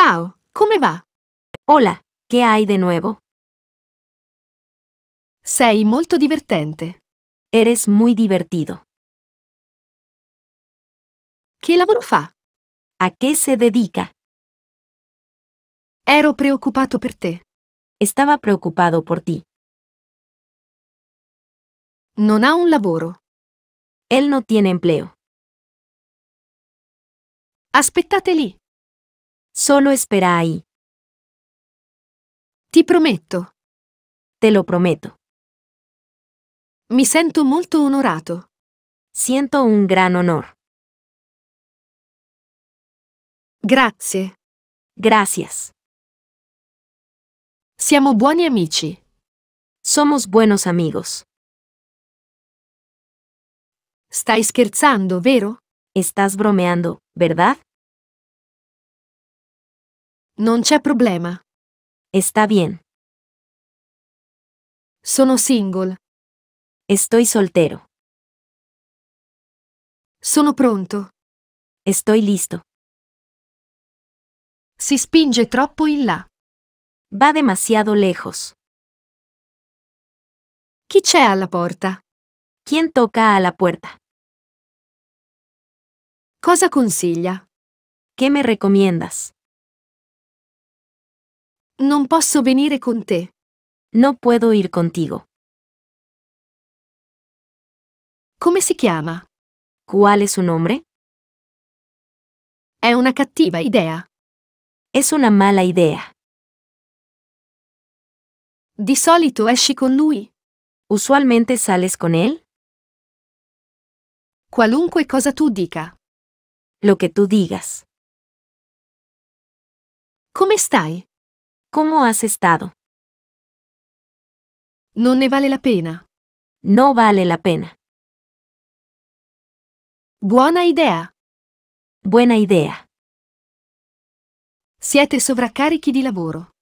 Ciao, come va? Hola, che hai di nuovo? Sei molto divertente. Eres muy divertido. Che lavoro fa? A che se dedica? Ero preoccupato per te. Estaba preocupado per ti. Non ha un lavoro. Él no tiene empleo. Aspettate lì. Solo espera ahí. Ti prometo. Te lo prometo. Me sento molto onorato. Siento un gran honor. Grazie. Gracias. Siamo buoni amici. Somos buenos amigos. Stai scherzando, vero? Estás bromeando, ¿verdad? Non c'è problema. Está bien. Sono single. Estoy soltero. Sono pronto. Estoy listo. Si spinge troppo in là. Va demasiado lejos. Chi c'è alla porta? ¿Quién toca a la puerta? Cosa consiglia? ¿Qué me recomiendas? Non posso venire con te. No puedo ir contigo. Come si chiama? Qual è su nome? È una cattiva idea. È una mala idea. Di solito esci con lui. ¿Usualmente sales con él? Qualunque cosa tu dica. Lo che tu digas. Come stai? ¿Cómo has estado? No ne vale la pena. No vale la pena. Buona idea. Buena idea. Siete sovraccarichi di lavoro.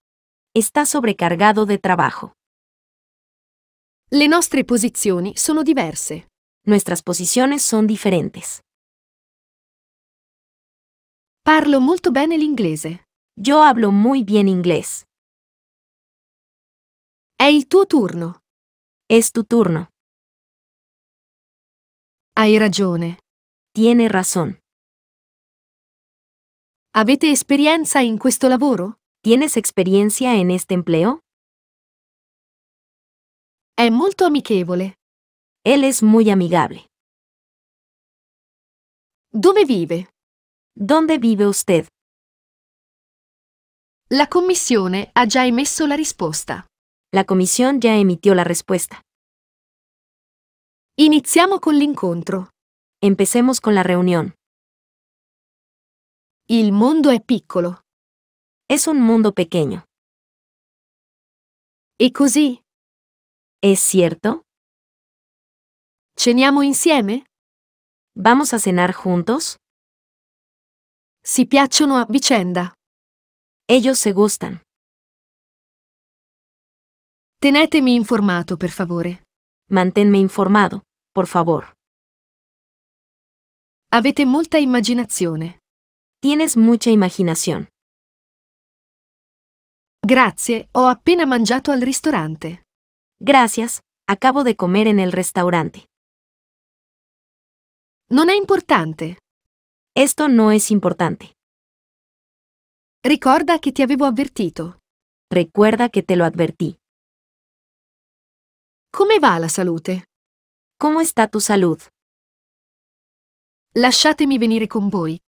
Está sobrecargado de trabajo. Le nostre posizioni sono diverse. Nuestras posiciones son diferentes. Parlo molto bene l'inglese. Yo hablo muy bien inglés. Es tu turno. Es tu turno. Hai ragione. Tiene razón. Avete experiencia en questo lavoro? ¿Tienes experiencia en este empleo? Es molto amichevole. Él es muy amigable. Dove vive? ¿Dónde vive usted? La Commissione ha già emesso la risposta. La Commissione già emitió la risposta. Iniziamo con l'incontro. Empecemos con la reunión. Il mondo è piccolo. Es un mondo pequeño. E così? È cierto? Ceniamo insieme? Vamos a cenar juntos? Si piacciono a vicenda. Ellos se gustan. Tenetemi informato, per favore. Manténme informado, por favor. Avete molta imaginación? Tienes mucha imaginación. Grazie, ho appena mangiato al ristorante. Gracias, acabo de comer en el restaurante. Non è importante. Esto no es importante. Ricorda que te avevo avvertito. Recuerda que te lo advertí. Come va la salud? ¿Cómo está tu salud? Lasciatemi venire con voi.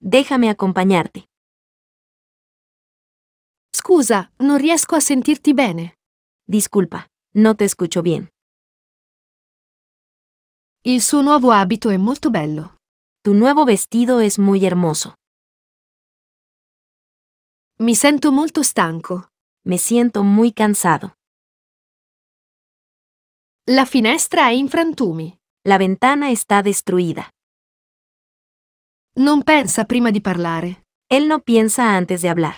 Déjame acompañarte. Scusa, non riesco a sentirti bene. Disculpa, no te escucho bien. Il suo nuevo hábito es molto bello. Tu nuevo vestido es muy hermoso. Mi sento molto stanco. Me siento muy cansado. La finestra è in frantumi. La ventana está destruida. Non pensa prima di parlare. Él no piensa antes de hablar.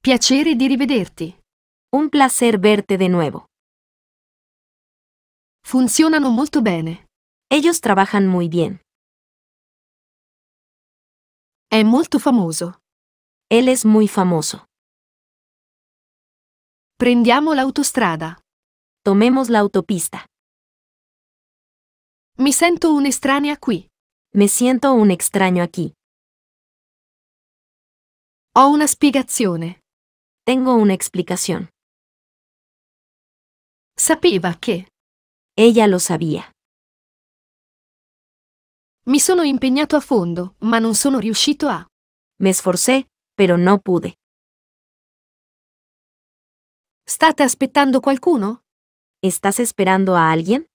Piacere di rivederti. Un placer verte de nuevo. Funzionano molto bene. Ellos trabajan muy bien. È molto famoso. Él es muy famoso. Prendiamo l'autostrada. Tomemos la autopista. Mi sento un un'estranea qui. Me siento un extraño aquí. Ho una spiegazione. Tengo una explicación. Sapeva che. Ella lo sabía. Mi sono impegnato a fondo, ma non sono riuscito a. Me esforcé, pero no pude. State aspettando ¿Estás esperando a alguien?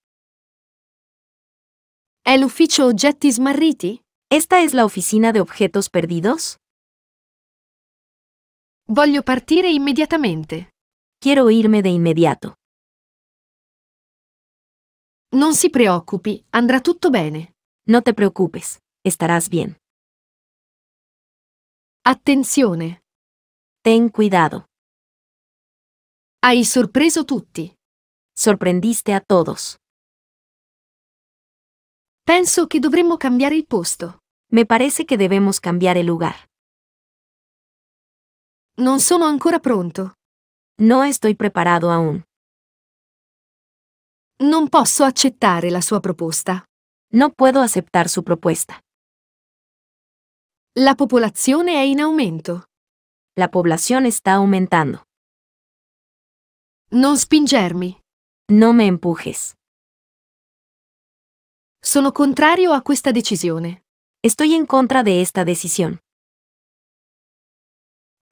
¿È l'ufficio oggetti smarriti? ¿Esta es la oficina de objetos perdidos? Voglio partir inmediatamente. Quiero irme de inmediato. Non si preoccupi, andrà tutto bene. No te preocupes, estarás bien. Attenzione! Ten cuidado. Hai sorpreso tutti. Sorprendiste a todos. Penso che dovremmo cambiare il posto. Me parece che debemos cambiare il lugar. Non sono ancora pronto. No estoy preparado aún. Non posso accettare la sua proposta. No puedo aceptar su propuesta. La popolazione è in aumento. La popolazione sta aumentando. Non spingermi. Non me empujes. Sono contrario a questa decisione. Estoy en contra de esta decisión.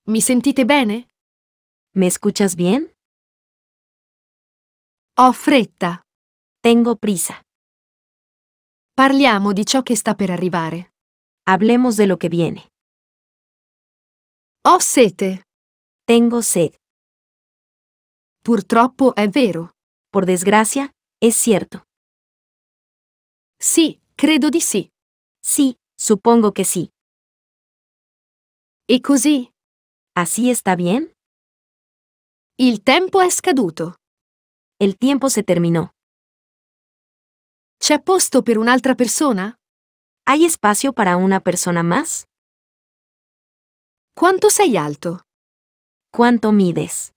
Mi sentite bene? ¿Me escuchas bien? Ho fretta. Tengo prisa. Parliamo di ciò che sta per arrivare. Hablemos de lo que viene. Ho sete. Tengo sed. Purtroppo è vero. Por desgracia, es cierto. Sí, credo di sí. Sí, supongo que sí. E così? ¿Así está bien? Il tempo è scaduto. El tiempo se terminó. C'è posto per un'altra persona? ¿Hay espacio para una persona más? Quanto sei alto? Quanto mides?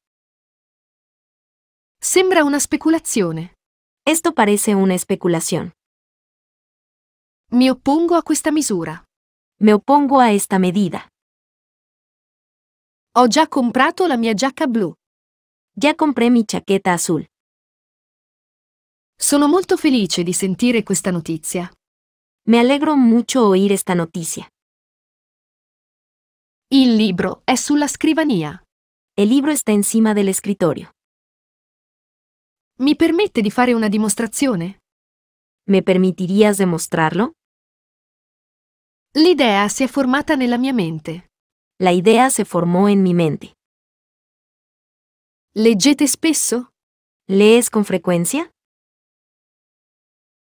Sembra una speculazione. Esto parece una especulación. Mi oppongo a questa misura. Me opongo a esta medida. Ho già comprato la mia giacca blu. Ya compré mi chaqueta azul. Sono molto felice di sentire questa notizia. Me alegro mucho oír esta noticia. El libro es sulla scrivania. El libro está encima del escritorio. ¿Me permite di fare una dimostrazione? ¿Me permitirías demostrarlo? L'idea si è formata nella mia mente. La idea se formó en mi mente. Leggete spesso? ¿Lees con frecuencia?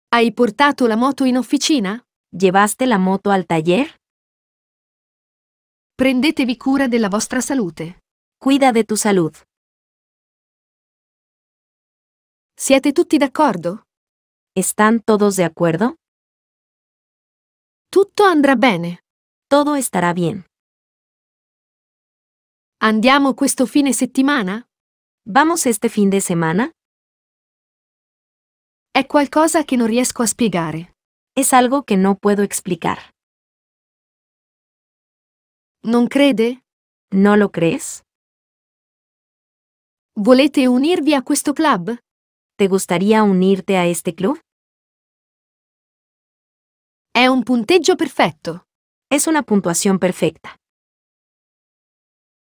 Hai portato la moto in officina? Llevaste la moto al taller? Prendetevi cura della vostra salute. Cuida de tu salud. Siete tutti d'accordo? ¿Están todos de acuerdo? Tutto andrà bene. Todo estará bien. Andiamo questo fine settimana? Vamos este fin de semana? È qualcosa che non riesco a spiegare. È algo che non puedo explicar. Non crede? Non lo crees? Volete unirvi a questo club? ¿Te gustaría unirte a este club? È un punteggio perfetto. Es una puntuación perfecta.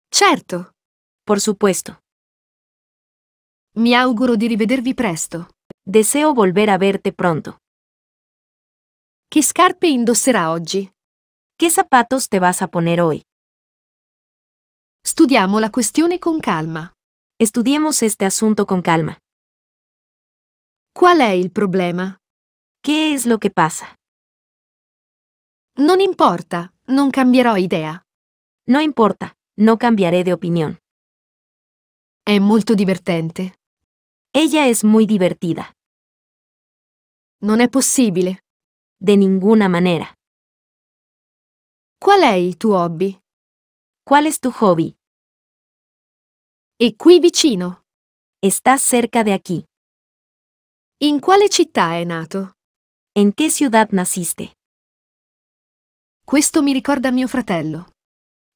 Certo. Por supuesto. Mi auguro di rivedervi presto. Deseo volver a verte pronto. ¿Qué scarpe indosserà oggi? ¿Qué zapatos te vas a poner hoy? Studiamo la questione con calma. Estudiemos este asunto con calma. ¿Cuál es el problema? ¿Qué es lo que pasa? Non importa, non cambierò idea. No importa, no cambiaré de opinión. Es muy divertente. Ella es muy divertida. Non è possibile. De ninguna manera. Qual è il tuo hobby? Qual es tuo hobby? È qui vicino. Está cerca di qui. In quale città è nato? En che ciudad naciste? Questo mi ricorda mio fratello.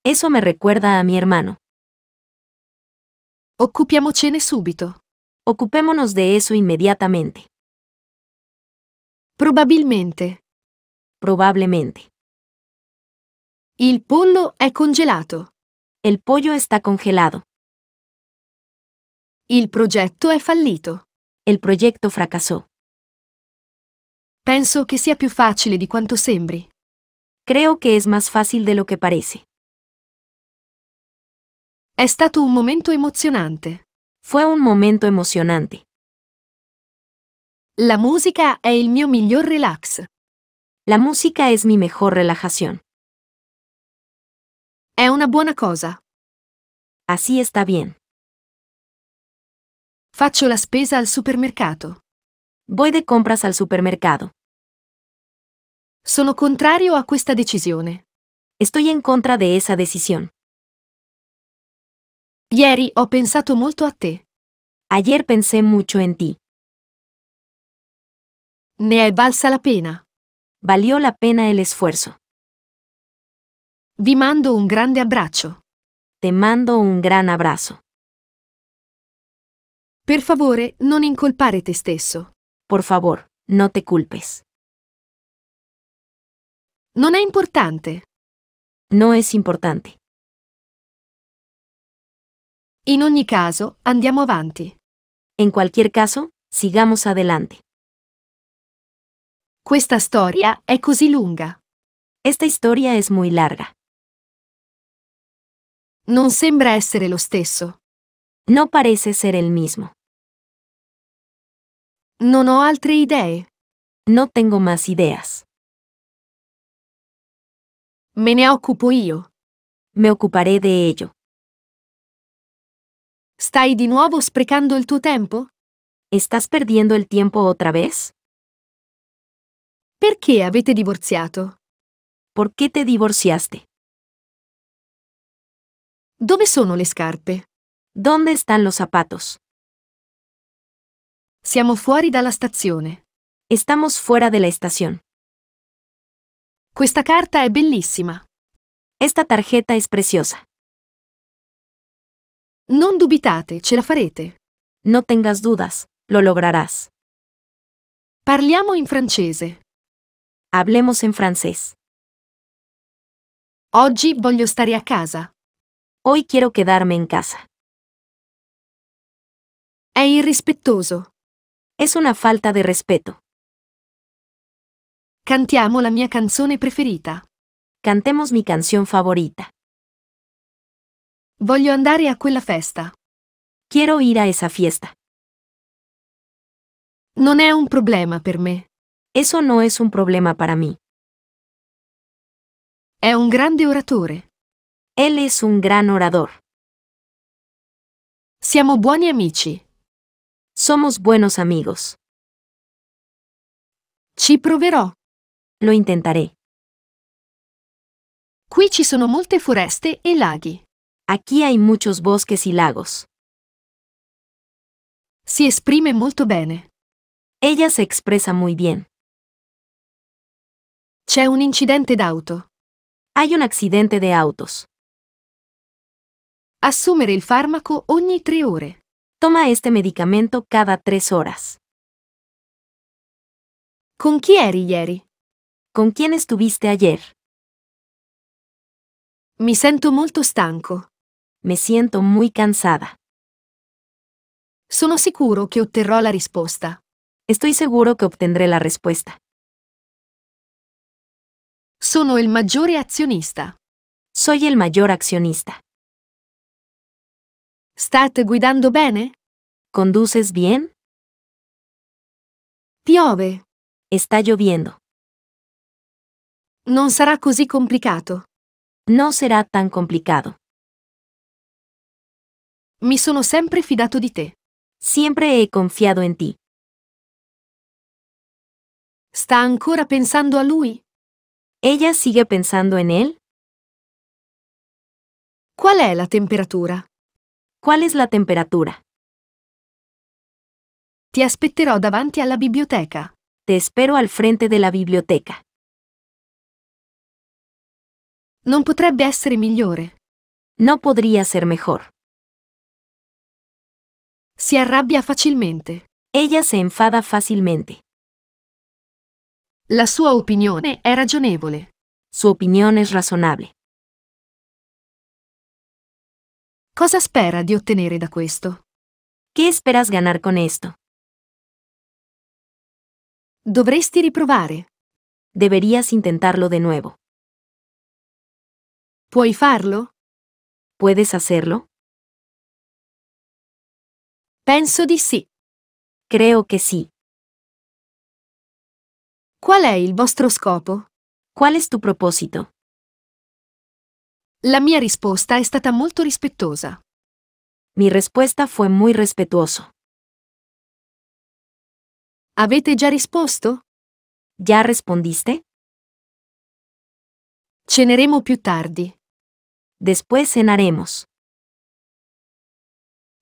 Eso me ricorda a mio hermano. Occupiamocene subito. Ocupémonos de eso inmediatamente. Probabilmente. Probabilmente. Il pollo è congelato. El pollo está congelado. Il progetto è fallito. Il progetto fracasó. Penso che sia più facile di quanto sembri. Creo che è più facile di lo che parece. È stato un momento emozionante. Fu un momento emozionante. La música è il mio miglior relax. La música es mi mejor relajación. È una buona cosa. Así está bien. Faccio la spesa al supermercato. Voy de compras al supermercado. Sono contrario a questa decisione. Estoy en contra de esa decisión. Ieri ho pensato molto a te. Ayer pensé mucho en ti. Ne è valsa la pena. Valió la pena el esfuerzo. Vi mando un grande abbraccio. Te mando un gran abrazo. Per favore, non incolpare te stesso. Por favor, no te culpes. Non è importante. No es importante. En ogni caso, andiamo avanti. En cualquier caso, sigamos adelante. Questa storia è così lunga. Esta historia es muy larga. Non sembra essere lo stesso. No parece ser el mismo. Non ho altre idee. No tengo más ideas. Me ne occupo io. Me ocuparé de ello. ¿Stai di nuovo sprecando il tuo tempo? ¿Estás perdiendo el tiempo otra vez? Perché avete divorziato? Perché qué te divorciaste? Dove sono le scarpe? ¿Dónde están los zapatos? Siamo fuori dalla stazione. Estamos fuera de la estación. Questa carta è bellissima. Esta tarjeta es preciosa. Non dubitate, ce la farete. No tengas dudas, lo lograrás. Parliamo in francese. Hablemos en francés. Oggi voglio stare a casa. Hoy quiero quedarme en casa. È irrispettoso. Es una falta de respeto. Cantiamo la mia canzone preferita. Cantemos mi canción favorita. Voglio andare a quella festa. Quiero ir a esa fiesta. Non è un problema per me. Eso no es un problema para mí. Es un grande oratore. Él es un gran orador. Siamo buoni amici. Somos buenos amigos. Ci proverò. Lo intentaré. Qui ci sono molte foreste e laghi. Aquí hay muchos bosques y lagos. Si esprime molto bene. Ella se expresa muy bien. C'è un incidente d'auto. Hay un accidente de autos. Assumere il farmaco ogni tre ore. Toma este medicamento cada tres horas. Con chi eri ieri? ¿Con quién estuviste ayer? Mi sento molto stanco. Me siento muy cansada. Sono sicuro che otterrò la risposta. Estoy seguro que obtendré la respuesta. Sono il maggiore azionista. Soy il maggior azionista. State guidando bene? ¿Conduces bien? Piove. Sta lloviendo. Non sarà così complicato. Non sarà tan complicato. Mi sono sempre fidato di te. Siempre he confiado en ti. Sta ancora pensando a lui? Ella sigue pensando en él. ¿Cuál es la temperatura? ¿Cuál es la temperatura? Ti aspetterò davanti alla biblioteca. Te espero al frente de la biblioteca. Non potrebbe essere migliore. No podría ser mejor. Si arrabbia facilmente. Ella se enfada fácilmente. La sua opinione è ragionevole. Su opinione è razonable. Cosa spera di ottenere da questo? Che esperas ganar con esto? Dovresti riprovare. Deberías intentarlo de nuevo. Puoi farlo? ¿Puedes hacerlo? Penso di sì. Creo que sí. Qual è il vostro scopo? Qual è tuo proposito? La mia risposta è stata molto rispettosa. Mi risposta fu molto respetuoso. Avete già risposto? Già rispondiste? Ceneremo più tardi. Después cenaremos.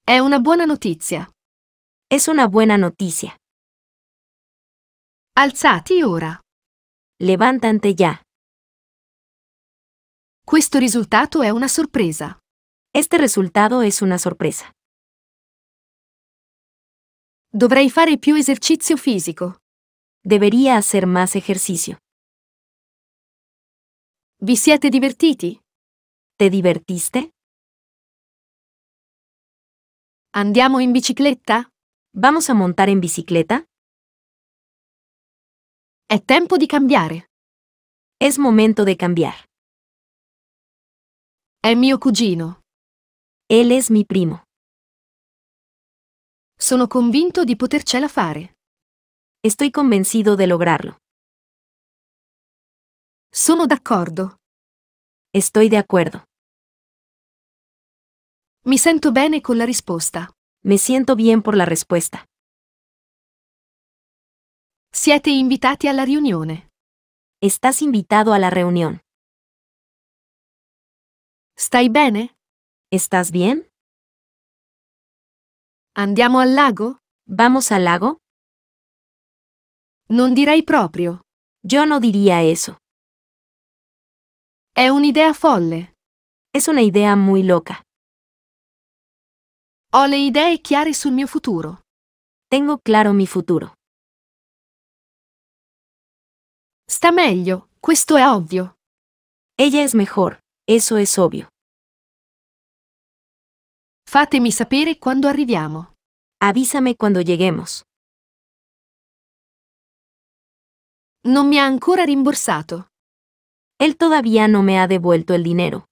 È una buona notizia. Es una buona notizia. Alzati ora. Levántate ya. Questo risultato è una sorpresa. Este resultado es una sorpresa. Dovrei fare più esercizio fisico. Deveria hacer más ejercicio. Vi siete divertiti? ¿Te divertiste? Andiamo in bicicletta? Vamos a montare in bicicletta? È tempo di cambiare. Es momento de cambiar. È mio cugino. Él es mi primo. Sono convinto di potercela fare. Estoy convencido de lograrlo. Sono d'accordo. Estoy de acuerdo. Mi sento bene con la risposta. Me siento bien por la respuesta. Siete a la reunión. Estás invitado a la reunión. Stai bene? ¿Estás bien? Andiamo al lago? ¿Vamos al lago? Non direi proprio. Yo no diría eso. Es È idea folle. Es una idea muy loca. Ho le idee chiare sul mio futuro. Tengo claro mi futuro. Sta meglio, questo è ovvio. Ella es mejor, eso es ovvio. Fatemi sapere quando arriviamo. Avísame quando lleguemos. Non mi ha ancora rimborsato. Él todavía no me ha devuelto el dinero.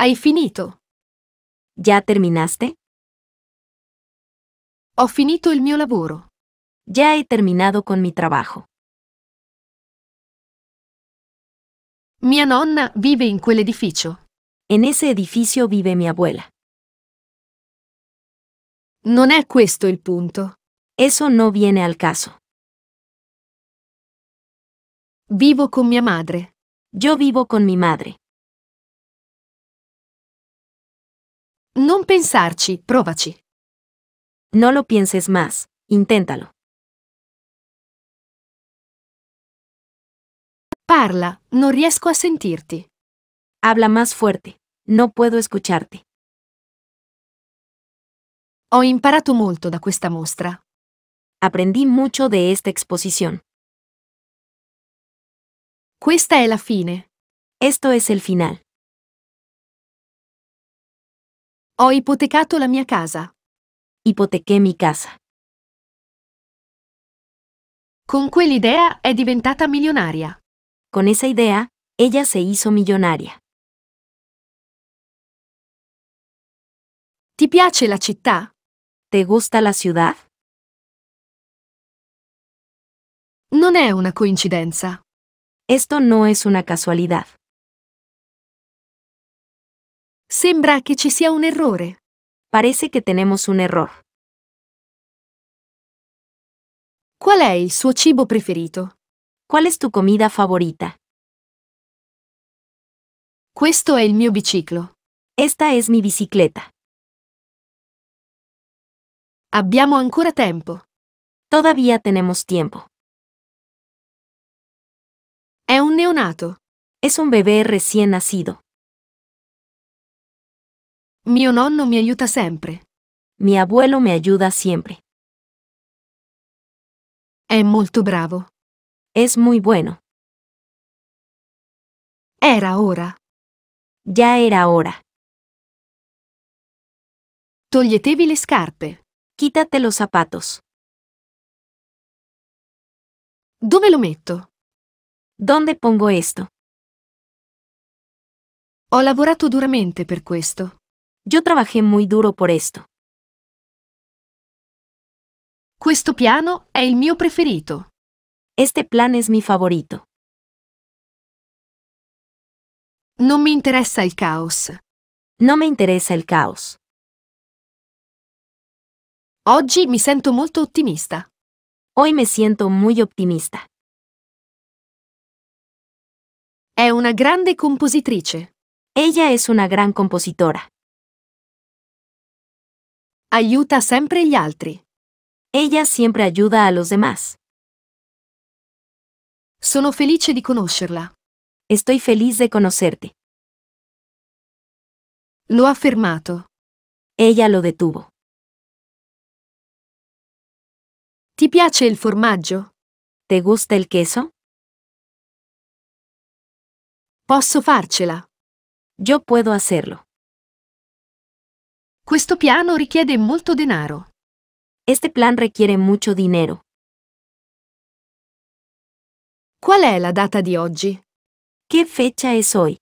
Hai finito? ¿Ya terminaste? Ho finito il mio lavoro. Ya he terminado con mi trabajo. Mia nonna vive in edificio? En ese edificio vive mi abuela. ¿No è questo el punto. Eso no viene al caso. Vivo con mia madre. Yo vivo con mi madre. Non pensarci, provaci. No lo pienses más, inténtalo. Parla, non riesco a sentirti. Habla más fuerte, no puedo escucharte. Ho imparato molto da questa mostra. Aprendí mucho de esta exposición. Questa è la fine. Esto es el final. Ho ipotecato la mia casa. Ipotequé mi casa. Con quell'idea è diventata milionaria. Con esa idea, ella se hizo millonaria. Ti piace la città? ¿Te gusta la ciudad? No es una coincidencia. Esto no es una casualidad. Sembra que ci sia un errore. Parece que tenemos un error. ¿Cuál es su suo cibo preferito? ¿Cuál es tu comida favorita? Questo è il mio biciclo. Esta es mi bicicleta. Abbiamo ancora tempo. Todavía tenemos tiempo. es un neonato. Es un bebé recién nacido. Mio nonno me ayuda siempre? Mi abuelo me ayuda siempre. È molto bravo. Es muy bueno. Era hora. Ya era hora. Toglietevi le scarpe. Quítate los zapatos. Dove lo metto? ¿Dónde pongo esto? Ho lavorato duramente por esto. Yo trabajé muy duro por esto. Questo piano es il mio preferito. Este plan es mi favorito. No me interesa el caos. No me interesa el caos. Oggi me siento muy optimista. Hoy me siento muy optimista. Es una grande compositrice. Ella es una gran compositora. Ayuda siempre gli altri. Ella siempre ayuda a los demás. Sono felice di conoscerla. Estoy feliz de conocerte. Lo ha fermato. Ella lo detuvo. Ti piace il formaggio? ¿Te gusta il queso? Posso farcela. Yo puedo hacerlo. Questo piano richiede molto denaro. Este plan requiere mucho dinero. Qual è la data di oggi? Che fecha es hoy?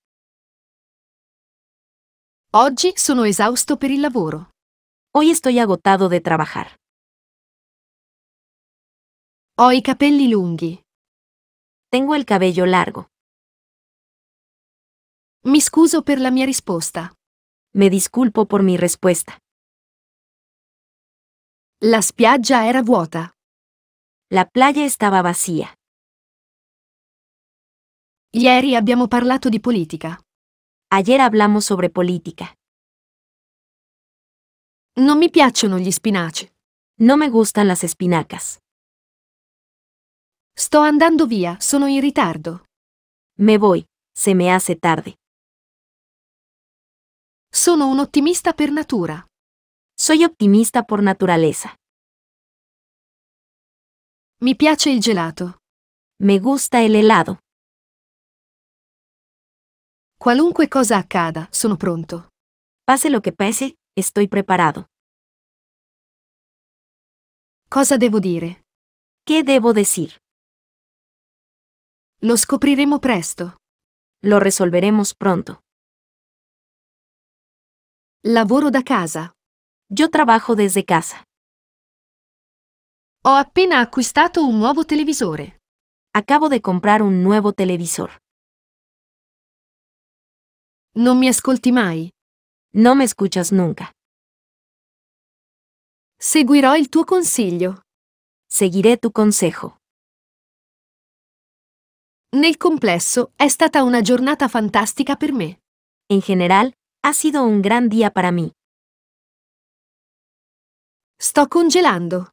Oggi sono esausto per il lavoro. Hoy estoy agotado de trabajar. Ho i capelli lunghi. Tengo el cabello largo. Mi scuso per la mia risposta. Me disculpo por mi respuesta. La spiaggia era vuota. La playa estaba vacía. Ieri abbiamo parlato di politica. Ayer hablamos sobre politica. Non mi piacciono gli spinaci. Non me gustan las espinacas. Sto andando via, sono in ritardo. Me voy, se me hace tarde. Sono un ottimista per natura. Soy optimista por naturaleza. Mi piace il gelato. Me gusta el helado. Qualunque cosa accada, sono pronto. Pase lo che pese, estoy preparado. Cosa devo dire? Che devo decir? Lo scopriremo presto. Lo risolveremo pronto. Lavoro da casa. Io trabajo desde casa. Ho appena acquistato un nuovo televisore. Acabo de comprar un nuevo televisor. Non mi ascolti mai. No me escuchas nunca. Seguirò il tuo consiglio. Seguiré tu consejo. Nel complesso è stata una giornata fantastica per me. En general, ha sido un gran día para mí. Sto congelando.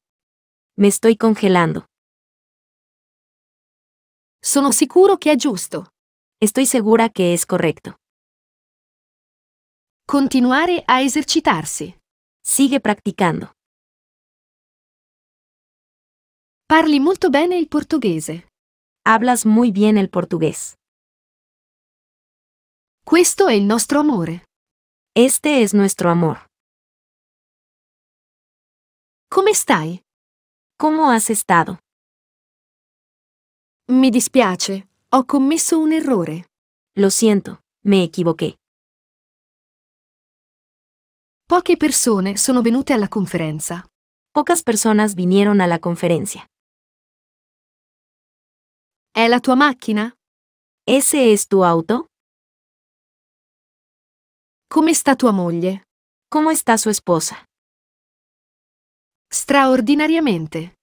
Me estoy congelando. Sono sicuro che è giusto. Estoy segura que es correcto. Continuare a esercitarsi. Sigue practicando. Parli molto bene il portoghese. Hablas muy bien el portugués. Questo è il nostro amore. Este es nuestro amor. Come stai? Come has estado? Mi dispiace, ho commesso un errore. Lo siento, me equivoqué. Poche persone sono venute alla conferenza. Pocas personas vinieron a la conferencia. È la tua macchina? Ese es tu auto? Come sta tua moglie? Come sta sua esposa? Straordinariamente.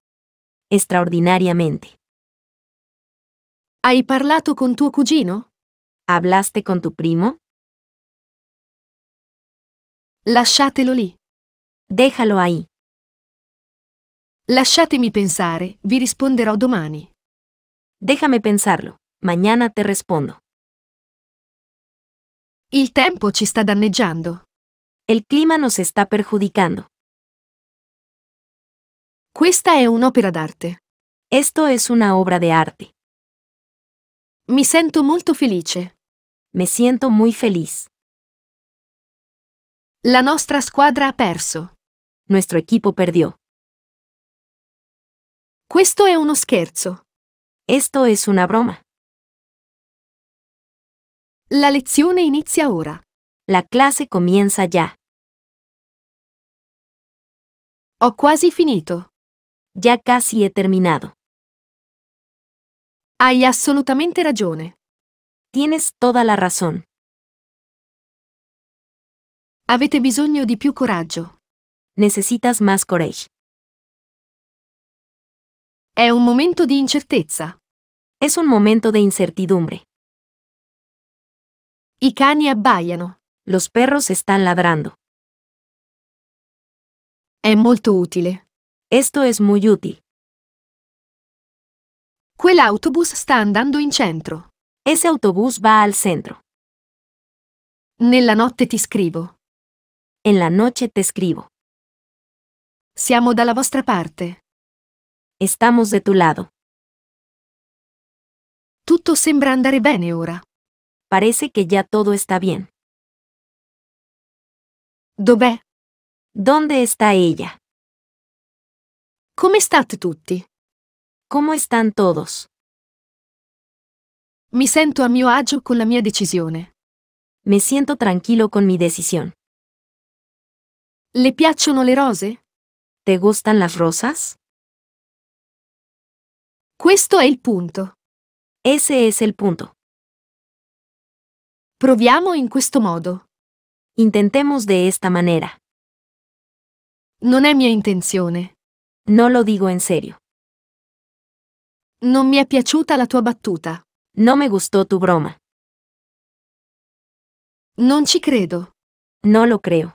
Straordinariamente. Hai parlato con tuo cugino? Hablaste con tu primo? Lasciatelo lì. Déjalo ahí. Lasciatemi pensare, vi risponderò domani. Déjame pensarlo, mañana te respondo. Il tempo ci sta danneggiando. El clima nos está perjudicando. Questa è un'opera d'arte. Esto es una obra de arte. Mi sento molto felice. Me siento muy feliz. La nostra squadra ha perso. Nuestro equipo perdió. Questo è uno scherzo. Esto es una broma. La lezione inizia ora. La clase comienza ya. Ho quasi finito. Ya casi he terminado. Hai assolutamente ragione. Tienes toda la razón. Avete bisogno di più coraggio. Necesitas más coraje. È un momento di incertezza. Es un momento de incertidumbre. I cani abbaiano. Los perros están ladrando. È molto utile. Esto es muy útil. Quell'autobus sta andando in centro. Ese autobús va al centro. Nella notte ti scrivo. En la noche te escribo. Siamo dalla vostra parte. Estamos de tu lado. Tutto sembra andare bene ora. Parece que ya todo está bien. Dov'è? ¿Dónde está ella? Come state tutti? ¿Cómo están todos? Mi sento a mio agio con la mia decisione. Me siento tranquilo con mi decisión. Le piacciono le rose? Te gustan las rosas? Questo è il punto. Ese es el punto. Proviamo in questo modo. Intentemos de esta manera. Non è mia intenzione. No lo digo en serio. Non mi è piaciuta la tua battuta. No me gustó tu broma. Non ci credo. No lo creo.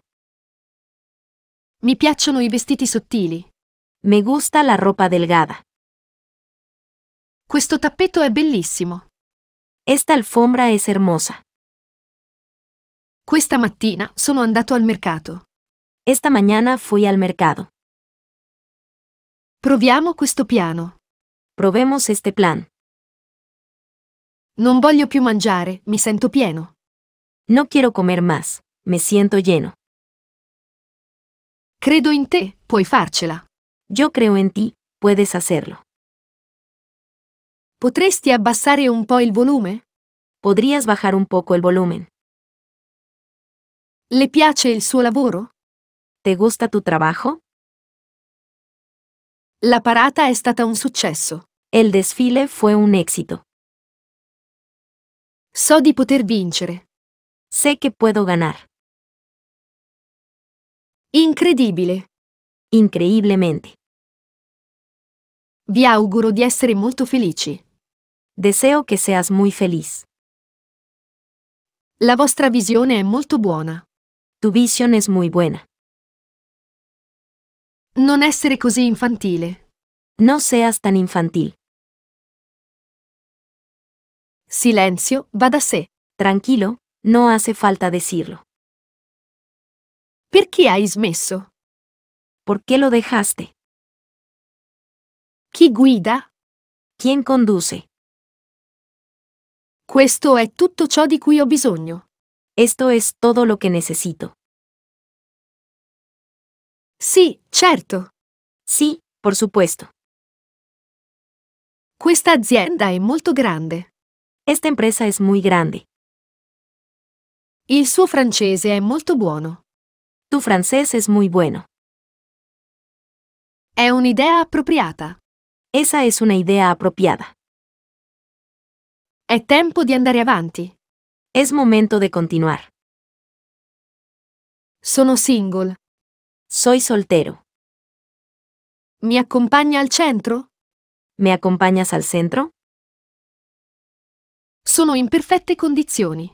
Mi piacciono i vestiti sottili. Me gusta la ropa delgada. Questo tappeto è bellissimo. Esta alfombra es hermosa. Questa mattina sono andato al mercato. Esta mañana fui al mercado. Proviamo questo piano. Probemos este plan. Non voglio più mangiare, mi sento pieno. No quiero comer más, me siento lleno. Credo in te, puoi farcela. Yo creo en ti, puedes hacerlo. Potresti abbassare un po' il volume? Podrías bajar un poco el volumen. Le piace il suo lavoro? ¿Te gusta tu trabajo? La parata è stata un successo. El desfile fue un éxito. So di poter vincere. Sé che puedo ganar. Incredibile. Increíblemente. Vi auguro di essere molto felici. Deseo che seas muy feliz. La vostra visione è molto buona. Tu visión es muy buena. Non essere così infantile. No seas tan infantil. Silenzio, va da sé. Tranquilo, no hace falta decirlo. Perché hai smesso? Perché lo dejaste? Chi guida? Chi conduce? Questo è tutto ciò di cui ho bisogno. Esto es todo lo que necesito. Sì, certo. Sì, por supuesto. Questa azienda è molto grande. Esta empresa es muy grande. Il suo francese è molto buono. Tu francés es muy bueno. Es una idea apropiada. Esa es una idea apropiada. Es tiempo de andare avanti. Es momento de continuar. Sono single. Soy soltero. Me accompagna al centro? ¿Me acompañas al centro? Sono in perfette condizioni.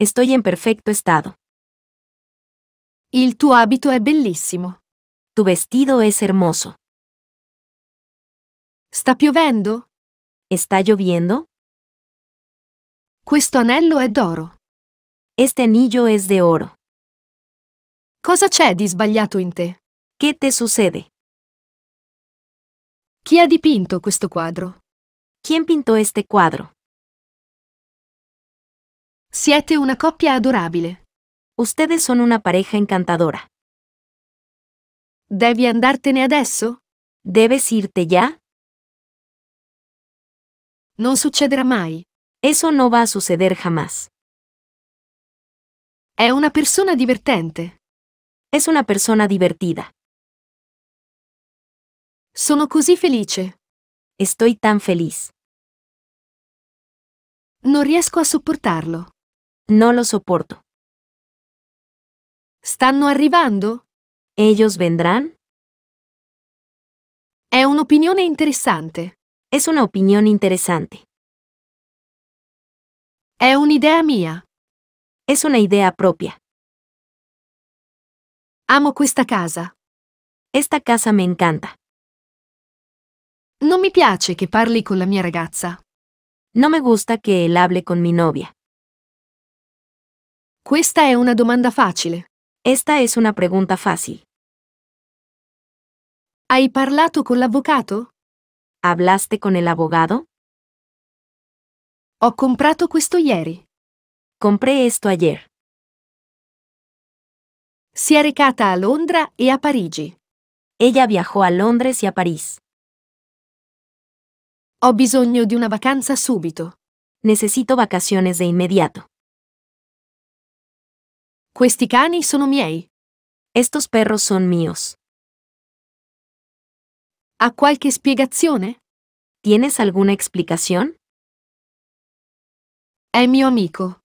Estoy en perfecto estado. Il tuo abito è bellissimo. Tu vestito è hermoso. Sta piovendo? Sta lloviendo? Questo anello è d'oro. Este anillo es de oro. Cosa c'è di sbagliato in te? Che te succede? Chi ha dipinto questo quadro? Chi pintò este quadro? Siete una coppia adorabile. Ustedes son una pareja encantadora. Devi andartene adesso? ¿Debes irte ya? No sucederá mai. Eso no va a suceder jamás. Es una persona divertente. Es una persona divertida. Sono così felice. Estoy tan feliz. Non riesco a sopportarlo. No lo soporto. Stanno arrivando? Ellos vendrán? È un'opinione interessante. Es una opinión È un'idea mia. È una idea propia. Amo questa casa. Esta casa me encanta. Non mi piace che parli con la mia ragazza. Non mi gusta che él hable con mi novia. Questa è una domanda facile. Esta es una pregunta fácil. ¿Hai parlato con l'avvocato? ¿Hablaste con el abogado? Ho comprato esto ieri. Compré esto ayer. Si è recata a Londra y e a Parigi. Ella viajó a Londres y a París. Ho bisogno di una vacanza subito. Necesito vacaciones de inmediato. Questi cani sono miei. Estos perros son míos. ¿Ha qualche spiegazione? ¿Tienes alguna explicación? È mio amico.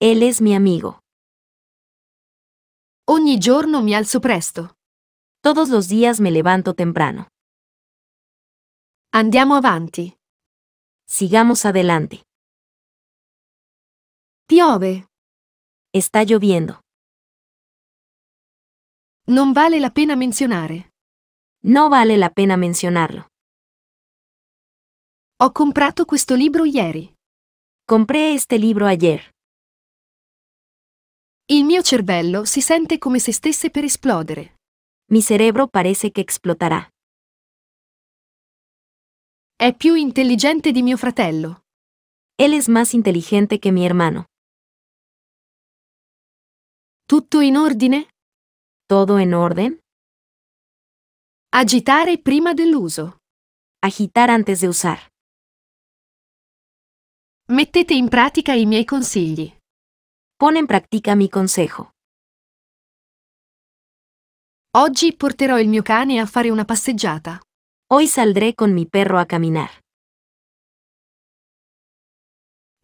Él es mi amigo. Ogni giorno mi alzo presto. Todos los días me levanto temprano. Andiamo avanti. Sigamos adelante. Piove. Está lloviendo. Non vale la pena menzionare. No vale la pena menzionarlo. Ho comprato questo libro ieri. Compré este libro ayer. Il mio cervello si sente come se stesse per esplodere. Mi cerebro parece che esplotarà. È più intelligente di mio fratello. Él es más inteligente que mi hermano. Tutto in ordine? Todo en orden? Agitare prima dell'uso. Agitar antes de usar. Mettete in pratica i miei consigli. Pon en práctica mi consejo. Oggi porterò il mio cane a fare una passeggiata. Hoy saldré con mi perro a caminar.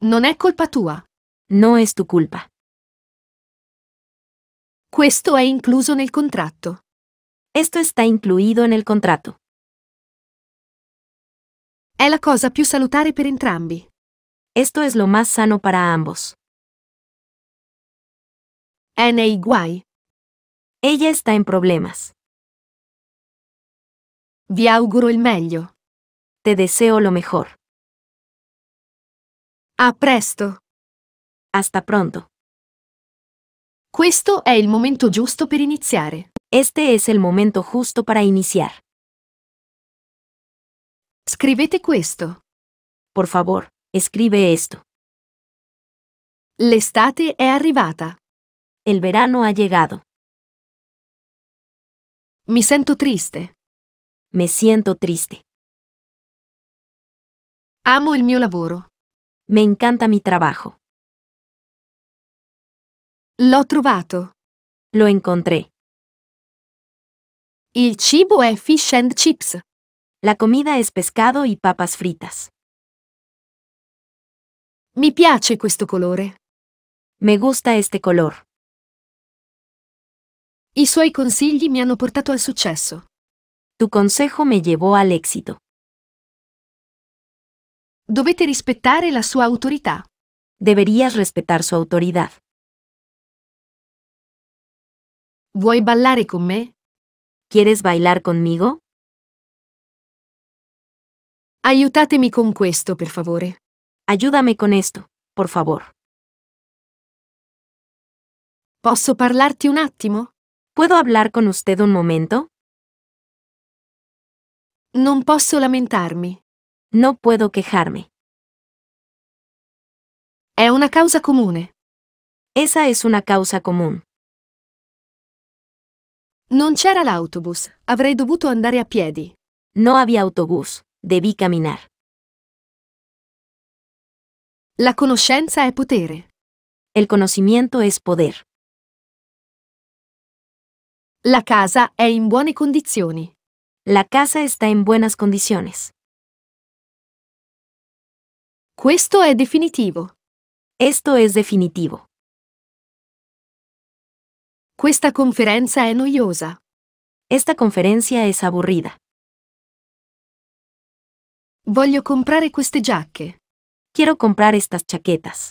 Non è colpa tua. No es tu culpa. Questo è incluso nel contratto. Esto está incluido en el contrato. È la cosa più salutare per entrambi. Esto es lo más sano para ambos. È nei guai. Ella está en problemas. Vi auguro il meglio. Te deseo lo mejor. A presto. Hasta pronto. Questo è il momento giusto per iniziare. Este es el momento justo para iniciar. Scrivete questo. Por favor, escribe esto. L'estate è arrivata. El verano ha llegado. Mi sento triste. Me siento triste. Amo il mio lavoro. Me encanta mi trabajo. L'ho trovato. Lo encontré. Il cibo è fish and chips. La comida es pescado y papas fritas. Mi piace questo colore. Me gusta este color. I suoi consigli mi hanno portato al successo. Tu consejo me llevó al éxito. Dovete rispettare la sua autorità. Deberías respetar su autoridad. Vuoi ballare con me? ¿Quieres bailar conmigo? Aiutatemi con questo, per favore. Ayúdame con esto, por favor. Posso parlarti un attimo? ¿Puedo hablar con usted un momento? Non posso lamentarmi. No puedo quejarme. È una causa comune. Esa es una causa común. Non c'era l'autobus, avrei dovuto andare a piedi. No había autobús, debí caminar. La conoscenza è potere. El conocimiento es poder. La casa è in buone condizioni. La casa está en buenas condiciones. Questo è definitivo. Esto es definitivo. Questa conferenza è noiosa. Esta conferencia es aburrida. Voglio comprare queste giacche. Quiero comprar estas chaquetas.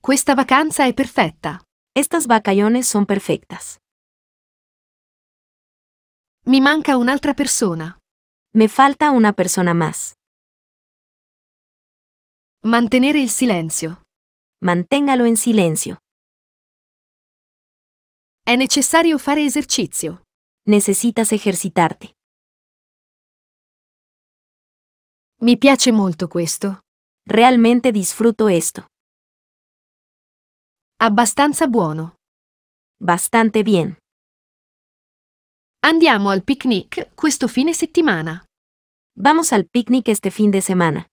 Questa vacanza è perfetta. Estas vacaciones son perfectas. Mi manca un'altra persona. Me falta una persona más. Mantenere il silenzio. Manténgalo in silenzio. È necessario fare esercizio. Necesitas ejercitarte. Mi piace molto questo. Realmente disfruto esto. Abbastanza buono. Bastante bien. Andiamo al picnic questo fine settimana. Vamos al picnic este fin de semana.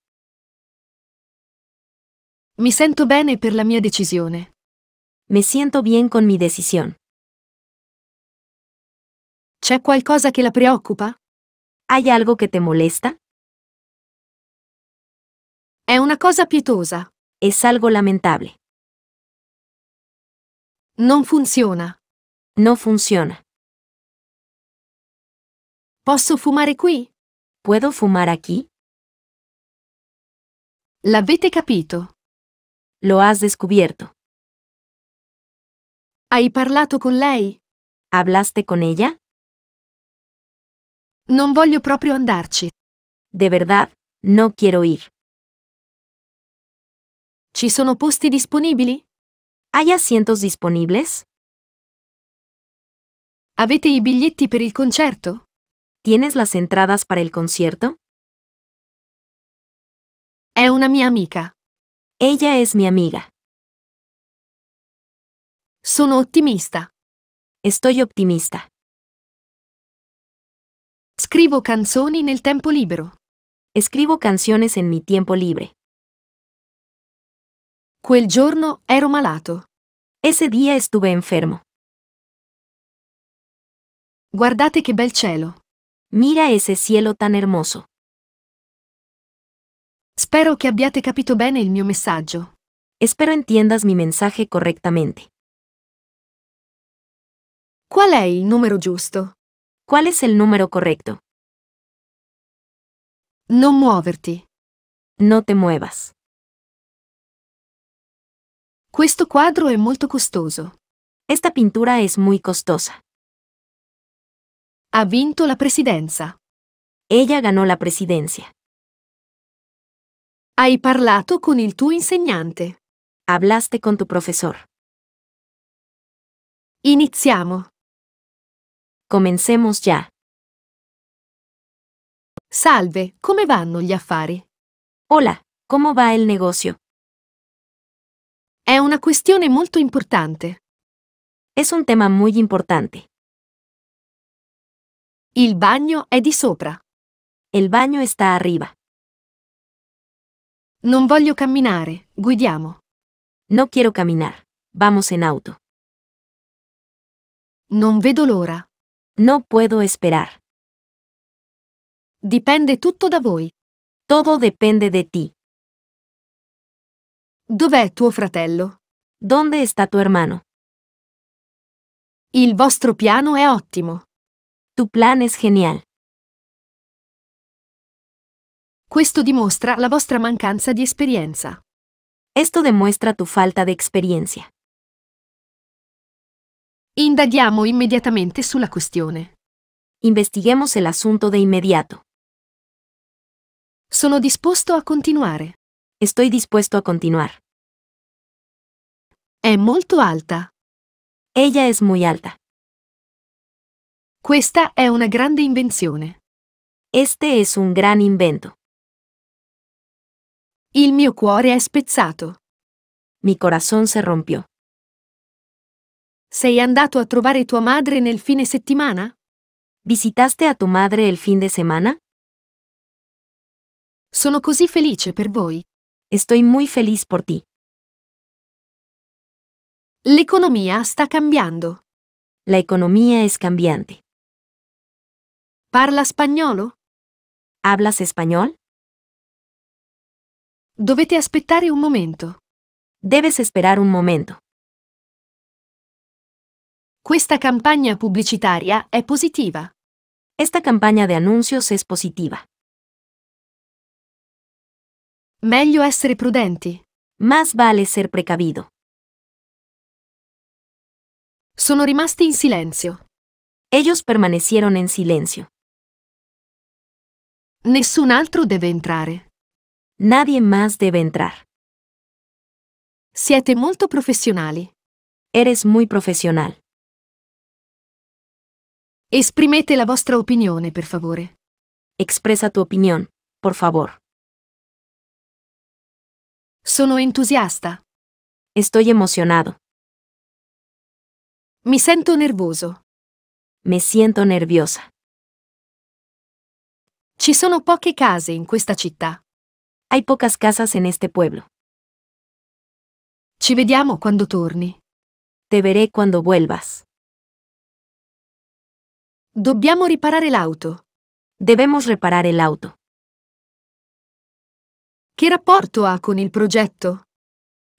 Mi sento bene per la mia decisione. Mi sento bien con mi decisione. C'è qualcosa che la preoccupa? Hay algo che te molesta? È una cosa pietosa. Es algo lamentable. Non funziona. Non funziona. Posso fumare qui? ¿Puedo fumare qui? L'avete capito? Lo has descubierto. Hai parlato con lei? ¿Hablaste con ella? Non voglio proprio andarci. De verdad, no quiero ir. Ci sono posti disponibili? ¿Hay asientos disponibles? Avete i biglietti per il concerto? ¿Tienes las entradas para el concierto? È una mia amica. Ella es mi amiga. Sono optimista. Estoy optimista. Scrivo canzoni nel tempo libero. Escribo canciones en mi tiempo libre. Quel giorno ero malato. Ese día estuve enfermo. Guardate che bel cielo. Mira ese cielo tan hermoso. Espero que abbiate capito bene il mio messaggio. Espero entiendas mi mensaje correctamente. ¿Cuál es el número justo? ¿Cuál es el número correcto? No muoverti. No te muevas. Este cuadro es muy costoso. Esta pintura es muy costosa. Ha vinto la presidenza. Ella ganó la presidencia. Hai parlato con il tuo insegnante. Hablaste con tu profesor. Iniziamo. Comencemos ya. Salve, come vanno gli affari? Hola, come va il negozio? È una questione molto importante. È un tema molto importante. Il bagno è di sopra. Il bagno sta arriba. Non voglio camminare, guidiamo. No quiero caminar. Vamos en auto. Non vedo l'ora. No puedo esperar. Dipende tutto da voi. Todo depende de ti. Dov'è tuo fratello? Dove sta tuo hermano? Il vostro piano è ottimo. Tu plan es genial. Questo dimostra la vostra mancanza di esperienza. Esto demuestra tu falta de experiencia. Indaghiamo immediatamente sulla questione. Investiguemos el asunto de inmediato. Sono disposto a continuare. Estoy dispuesto a continuar. È molto alta. Ella es muy alta. Questa è una grande invenzione. Este es un gran invento. Il mio cuore è spezzato. Mi corazón se rompió. Sei andato a trovare tua madre nel fine settimana? Visitaste a tu madre il fin de semana? Sono così felice per voi. Estoy muy feliz por ti. L'economia sta cambiando. La economía es cambiante. Parla spagnolo? Hablas español? Dovete aspettare un momento. Debes esperar un momento. Questa campagna pubblicitaria è positiva. Esta campagna de anuncios es positiva. Meglio essere prudenti. Más vale ser precavido. Sono rimasti in silenzio. Ellos permanecieron en silencio. Nessun altro deve entrare. Nadie más debe entrar. Siete molto professionali. Eres muy professional. Esprimete la vostra opinione, per favore. Expresa tu opinión, por favor. Sono entusiasta. Estoy emocionado. Mi sento nervoso. Me siento nerviosa. Ci sono poche case in questa città. Hay pocas casas en este pueblo. Ci vediamo quando torni. Te veré cuando vuelvas. Dobbiamo riparare l'auto. Debemos reparar el auto. Che rapporto ha con il progetto?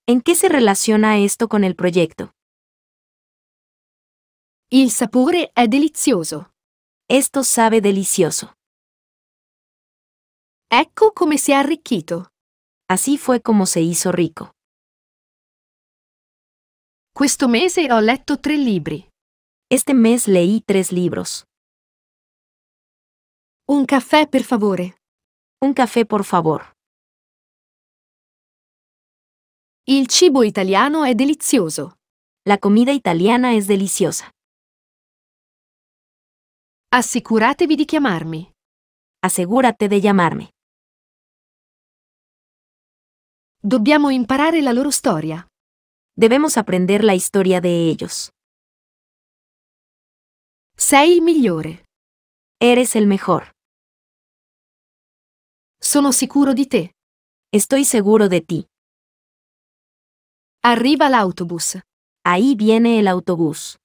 ¿En qué se relaciona esto con el proyecto? Il sapore è delizioso. Esto sabe delicioso. Ecco come si è arricchito. Así fue como se hizo rico. Questo mese ho letto tre libri. Este mes leí tres libros. Un caffè, per favore. Un caffè, por favor. Il cibo italiano è delizioso. La comida italiana es deliciosa. Assicuratevi di chiamarmi. Asegúrate de llamarme. Dobbiamo imparare la loro storia. Debemos aprender la historia de ellos. Sei il migliore. Eres el mejor. Sono sicuro di te. Estoy seguro de ti. Arriba el autobús. Ahí viene el autobús.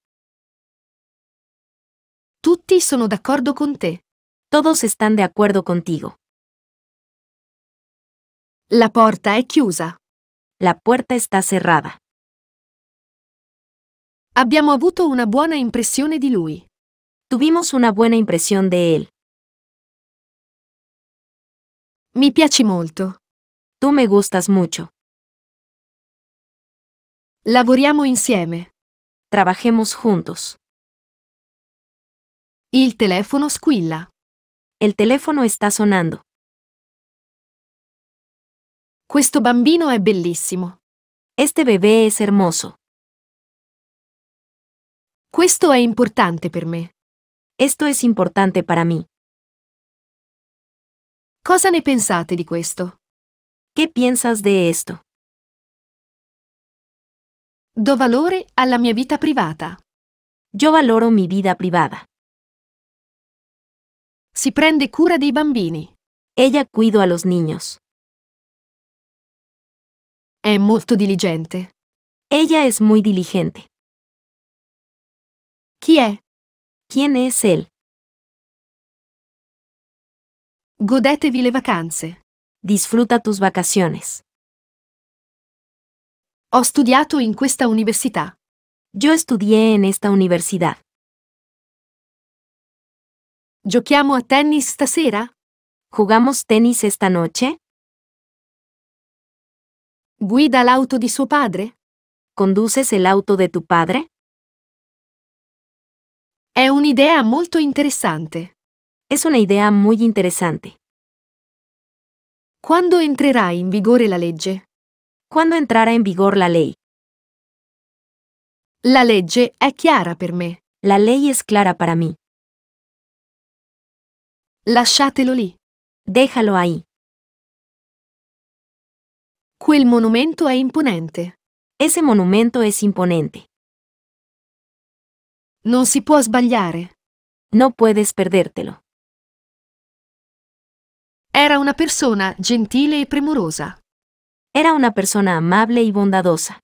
Tutti sono d'accordo con te. Todos están de acuerdo contigo. La porta è chiusa. La puerta está cerrada. Abbiamo avuto una buona impressione di lui. Tuvimos una buena impresión de él. Mi piaci molto. Tú me gustas mucho. Lavoriamo insieme. Trabajemos juntos. Il teléfono squilla. El teléfono está sonando. Questo bambino è bellissimo. Este bebé es hermoso. Questo è importante per me. Esto es importante para mí. Cosa ne pensate di questo? ¿Qué piensas de esto? Do valore alla mia vita privata. Yo valoro mi vida privada. Si prende cura dei bambini. Ella cuido a los niños. È molto diligente. Ella è molto diligente. Chi è? Chi è él? Godetevi le vacanze. Disfruta tus vacaciones. Ho studiato in questa università. Yo estudié en esta universidad. Giochiamo a tennis stasera? ¿Jugamos tennis esta noche? Guida l'auto di suo padre? Conduces el auto de tu padre? È un'idea molto interessante. Es una idea muy interesante. Quando entrerà in vigore la legge? Quando entrará in vigore la ley? La legge è chiara per me. La ley è clara per me. Lasciatelo lì. Déjalo ahí. Quel monumento è imponente. Ese monumento es imponente. Non si può sbagliare. No puedes perdértelo. Era una persona gentile e premurosa. Era una persona amabile e bondadosa.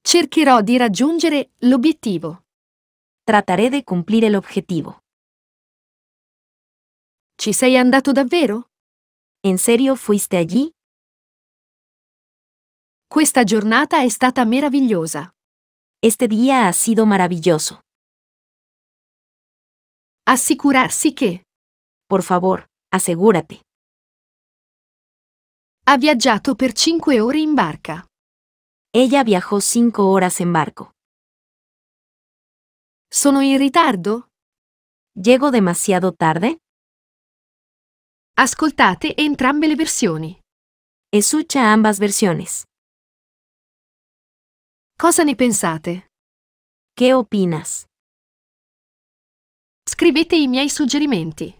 Cercherò di raggiungere l'obiettivo. Trataré di cumplir l'obiettivo. Ci sei andato davvero? En serio fuiste allí? Esta jornada ha estado maravillosa. Este día ha sido maravilloso. ¿Asegurarse que. Por favor, asegúrate. Ha viajado por cinco horas en barca. Ella viajó cinco horas en barco. ¿Sono in ritardo? ¿Llego demasiado tarde? Ascoltate entrambe le versioni. Escucha ambas versiones. Cosa ne pensate? Che opinas? Scrivete i miei suggerimenti.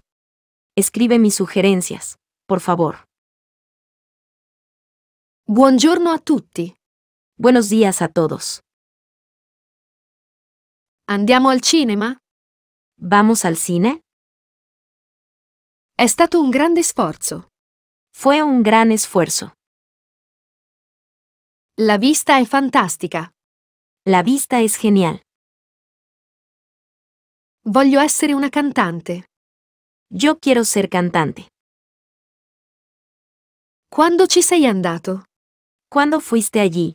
Escribe mis sugerencias, por favor. Buongiorno a tutti. Buenos días a todos. Andiamo al cinema? Vamos al cine? È stato un grande sforzo. Fue un gran esfuerzo. La vista è fantastica. La vista es genial. Voglio essere una cantante. Yo quiero ser cantante. Quando ci sei andato? Quando fuiste allí?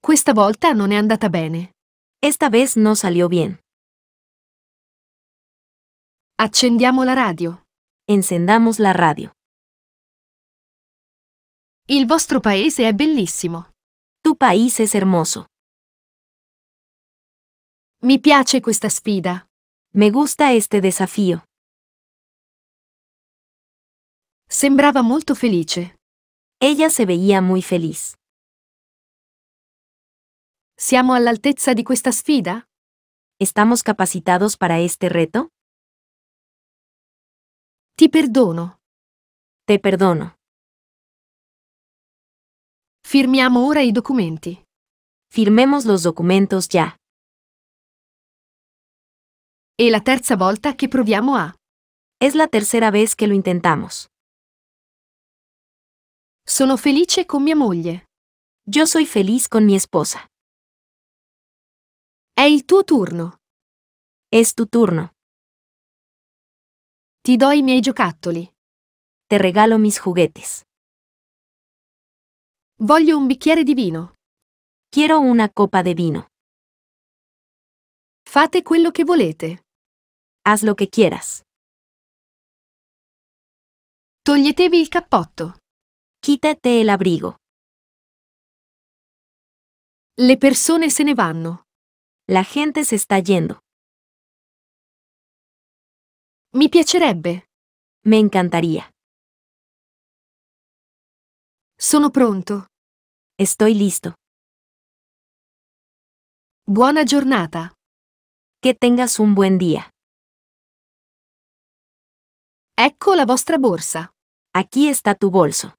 Questa volta non è andata bene. Esta vez no salió bien. Accendiamo la radio. Encendamos la radio. Il vostro paese è bellissimo. Tu país es hermoso. Mi piace questa sfida. Me gusta este desafío. Sembrava molto felice. Ella se veía muy feliz. Siamo all'altezza di questa sfida? Estamos capacitados para este reto? Ti perdono. Te perdono. Firmiamo ora i documenti. Firmemos los documentos ya. È la terza volta che proviamo a. Es la tercera vez que lo intentamos. Sono felice con mia moglie. Yo soy feliz con mi esposa. È il tuo turno. Es tu turno. Ti do i miei giocattoli. Te regalo mis juguetes. Voglio un bicchiere di vino. Quiero una copa de vino. Fate quello che volete. Haz lo che quieras. Toglietevi il cappotto. Quítate el abrigo. Le persone se ne vanno. La gente se sta yendo. Mi piacerebbe. Me encantaría. Sono pronto. Estoy listo. Buona giornata. Che tengas un buen día. Ecco la vostra borsa. Aquí está tu bolso.